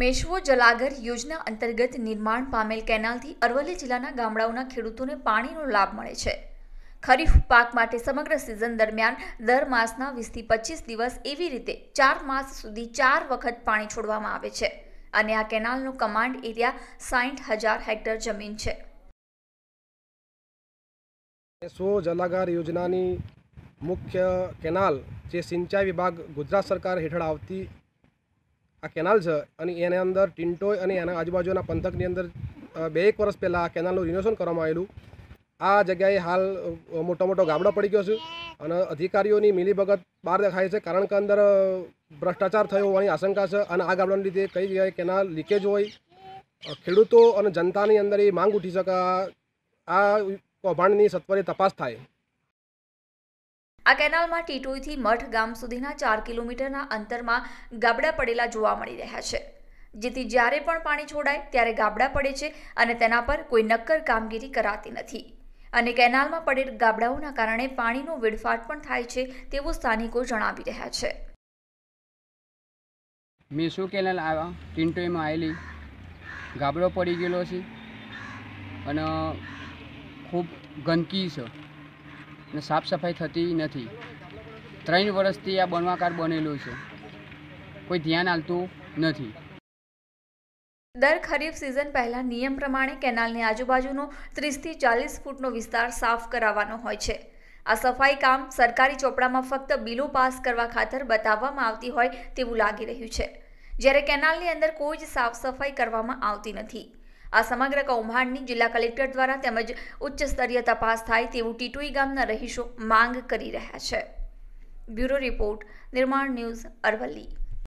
મેશવો જલાગર યોજના અંતર્ગત નિર્માણ પામેલ કેનાલથી અરવલ્લી જિલ્લાના ગામડાઓના ખેડૂતોને પાણીનો લાભ મળે છે ખરીફ પાક માટે સમગ્ર સિઝન દરમિયાન દર માસના વીસથી પચીસ દિવસ એવી રીતે ચાર માસ સુધી ચાર વખત પાણી છોડવામાં આવે છે અને આ કેનાલનો કમાન્ડ એરિયા સાઠ હજાર હેક્ટર જમીન છે મેશ્વો જલાગાર યોજનાની મુખ્ય કેનાલ જે સિંચાઈ વિભાગ ગુજરાત સરકાર હેઠળ આવતી આ કેનાલ છે અને એને અંદર ટિન્ટોય અને એના આજુબાજુના પંથકની અંદર બે એક વર્ષ પહેલાં આ કેનાલનું રિનોવેશન કરવામાં આવેલું આ જગ્યાએ હાલ મોટો મોટો ગાબડો પડી ગયો છે અને અધિકારીઓની મિલીભગત બહાર દેખાય છે કારણ કે અંદર ભ્રષ્ટાચાર થયો હોવાની આશંકા છે અને આ ગાબડાને લીધે કઈ જગ્યાએ કેનાલ લીકેજ હોય ખેડૂતો અને જનતાની અંદર એ માંગ ઉઠી શકે આ કૌભાંડની સત્વરે તપાસ થાય આ કેનાલમાં ટીટોઈથી મઠ ગામ સુધીના ચાર કિલોમીટરના અંતરમાં ગાબડા પડેલા જોવા મળી રહ્યા છે જેથી જ્યારે પણ પાણી છોડાય ત્યારે ગાબડા પડે છે અને તેના પર કોઈ નક્કર કામગીરી કરાતી નથી અને કેનાલમાં પડેલ ગાબડાઓના કારણે પાણીનો વેડફાટ પણ થાય છે તેવું સ્થાનિકો જણાવી રહ્યા છે મેસુ કેનાલ આવ્યા ટીન્ટોઈમાં આવેલી ગાબડો પડી ગયેલો છે અને ખૂબ ગંદકી છે અને સાફ સફાઈ થતી નથી ત્રણ વર્ષથી આ બનવાકાર બનેલું છે કોઈ ધ્યાન આલતું નથી દર ખરીફ સિઝન પહેલાં નિયમ પ્રમાણે કેનાલની આજુબાજુનો ત્રીસથી ચાલીસ ફૂટનો વિસ્તાર સાફ કરાવવાનો હોય છે આ સફાઈ કામ સરકારી ચોપડામાં ફક્ત બિલો પાસ કરવા ખાતર બતાવવામાં આવતી હોય તેવું લાગી રહ્યું છે જ્યારે કેનાલની અંદર કોઈ જ સાફ સફાઈ કરવામાં આવતી નથી આ સમગ્ર કૌભાંડની જિલ્લા કલેક્ટર દ્વારા તેમજ ઉચ્ચ સ્તરીય તપાસ થાય તેવું ટીટોઈ ગામના રહીશો માંગ કરી રહ્યા છે bureau report Nirman news Aravalli